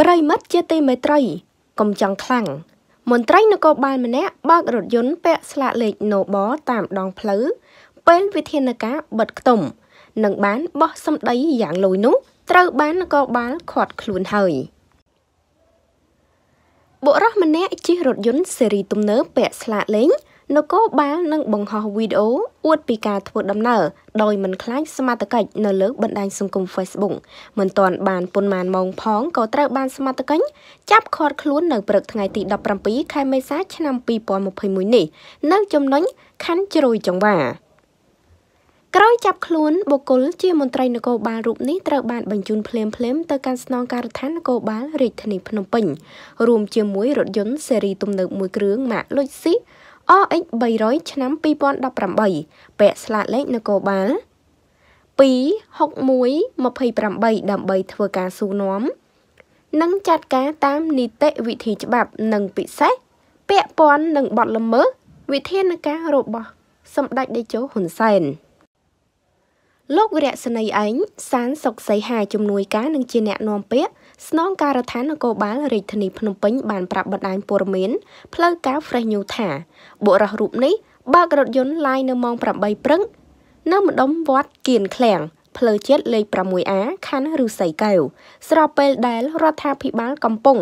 ប្រិមិត្តជាទីមេត្រី កំចង់ខ្លាំងមន្ត្រីនគរបាលម្នាក់បើករថយន្តពាក់ស្លាកលេខ NOBO តាមដងផ្លូវពេលវិធានការបិទខ្ទុំនឹងបានបោះសម្ដីយ៉ាងលុយនោះត្រូវបាននគរបាលខាត់ខ្លួនហើយបុរសម្នាក់ជិះរថយន្តស៊េរីទំនើបពាក់ស្លាកលេខនគរបាលនឹងបង្ហោះវីដេអូអួតពីការធ្វើដំណើរដោយមិនខ្លាចសមត្ថកិច្ចនៅលើបណ្ដាញសង្គម Facebook មិនទាន់បានប៉ុន្មានម៉ោងផងក៏ត្រូវបានសមត្ថកិច្ចចាប់ឃាត់ខ្លួននៅព្រឹកថ្ងៃទី17ខែមេសាឆ្នាំ2021នេះនៅចំណុចខណ្ឌជ្រោយចង្វាក្រោយចាប់ខ្លួនបុគ្គលជាមន្ត្រីនគរបាលរូបនេះត្រូវបានបញ្ជូនភ្លាមភ្លាមទៅកាន់ស្នងការដ្ឋាននគរបាលរាជធានីភ្នំពេញរួមជាមួយរថយន្តស៊េរីទំនើបមួយគ្រឿងម៉ាក Lexus OX 300ឆ្នាំ2018ពាក់ស្លាកលេខនគរបាល26128ដើម្បីធ្វើការស៊ូនាំនិងចាត់ការតាមនីតិវិធីច្បាប់ និងពិសេសពាក់ព័ន្ធនឹងបទល្មើសវិធានការរបស់សម្ដេចតេជោហ៊ុនសែន។លោកវរៈសនីអែងសានសុកសីហាជំនួយការនឹងជាអ្នកនាំពាក្យស្នងការដ្ឋាននគរបាលរាជធានីភ្នំពេញបានប្រាប់បណ្ដាញព័ត៌មានផ្លូវការ Fresh News ថាបុរសរូបនេះ បើករថយន្តឡាយនៅម៉ោង8ព្រឹកនៅម្ដុំវត្តគៀនឃ្លាំងផ្លូវជាតិលេខ 6A ខណ្ឌឫស្សីកែវស្របពេលដែលរដ្ឋាភិបាលកំពុង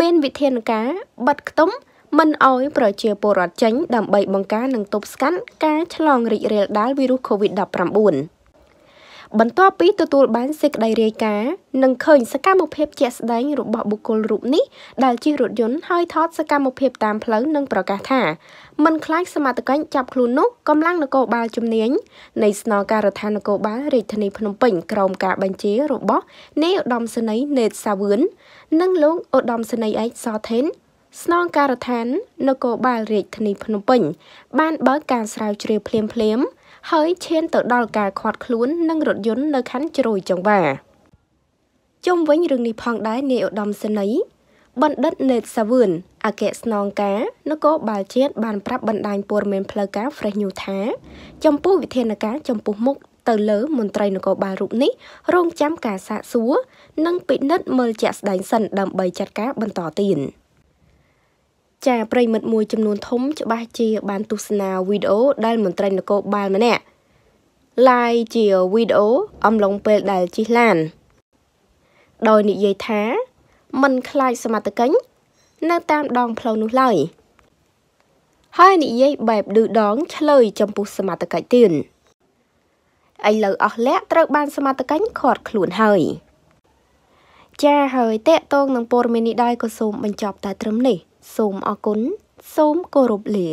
មានវិធានការបិទខ្ទុំមិនអោយប្រជាពលរដ្ឋចេញ ដើម្បីបង្ការនិងទប់ស្កាត់ការឆ្លងរីករាលដាលវីរុស COVID-19 បន្ទាប់ពីទទួលបានសេចក្តីរាយការណ៍និងឃើញសកម្មភាពជាក់ស្ដែងរបស់បុគ្គលរូបនេះដែលជិះរថយន្តហើយថតសកម្មភាពតាមផ្លូវនិងប្រកាសថាមិនខ្លាចសមត្ថកិច្ចចាប់ខ្លួននោះកម្លាំងនគរបាលជំនាញនៃស្នងការដ្ឋាននគរបាលរាជធានីភ្នំពេញក្រោមការបញ្ជារបស់នាយឧត្តមសេនីយ៍ណេតសាវឿននិងលោកឧត្តមសេនីយ៍ឯកសថេនស្នងការដ្ឋាននគរបាលរាជធានីភ្នំពេញបានបើកការស្រាវជ្រាវភ្លាមៗហើយឈានទៅដល់ការខាត់ខ្លួននិងរថយន្តនៅខណ្ឌជ្រោយចង្វាជុំវិញរឿងនេះផងដែរនាយឧត្តមសេនីយ៍បណ្ឌិតណេតសាវឿនអគ្គស្នងការនគរបាលជាតិបានប្រាប់បណ្ដាញព័ត៌មានផ្លូវការ Fresh News ថាចំពោះវិធានការចំពោះមុខទៅលើមន្ត្រីនគរបាលរូបនេះរងចាំការសាកសួរនិង ពិនិត្យមើលជាក់ស្ដែង សិន ដើម្បីចាត់ការបន្តទៀត។ចាប្រិមិត្តមួយចំនួនធំច្បាស់ជាបានទស្សនាវីដេអូដែលមន្ត្រីនគរបាលម្នាក់ឡាយជាវីដេអូអំឡុងពេលដែលជិះឡាន ដោយនិយាយថា មិនខ្លាចសមត្ថកិញនៅតាមដងផ្លូវនោះឡើយ ហើយនិយាយបែបឌឺដងឆ្លើយចំពោះសមត្ថកិច្ចទៀតឥឡូវអស់លក្ខត្រូវបានសមត្ថកិច្ចខាត់ខ្លួនហើយចាហើយតេតងនឹងព័ត៌មាននេះដែរក៏សូមបញ្ចប់តែត្រឹមនេះសូមអរគុណសូមគោរពលា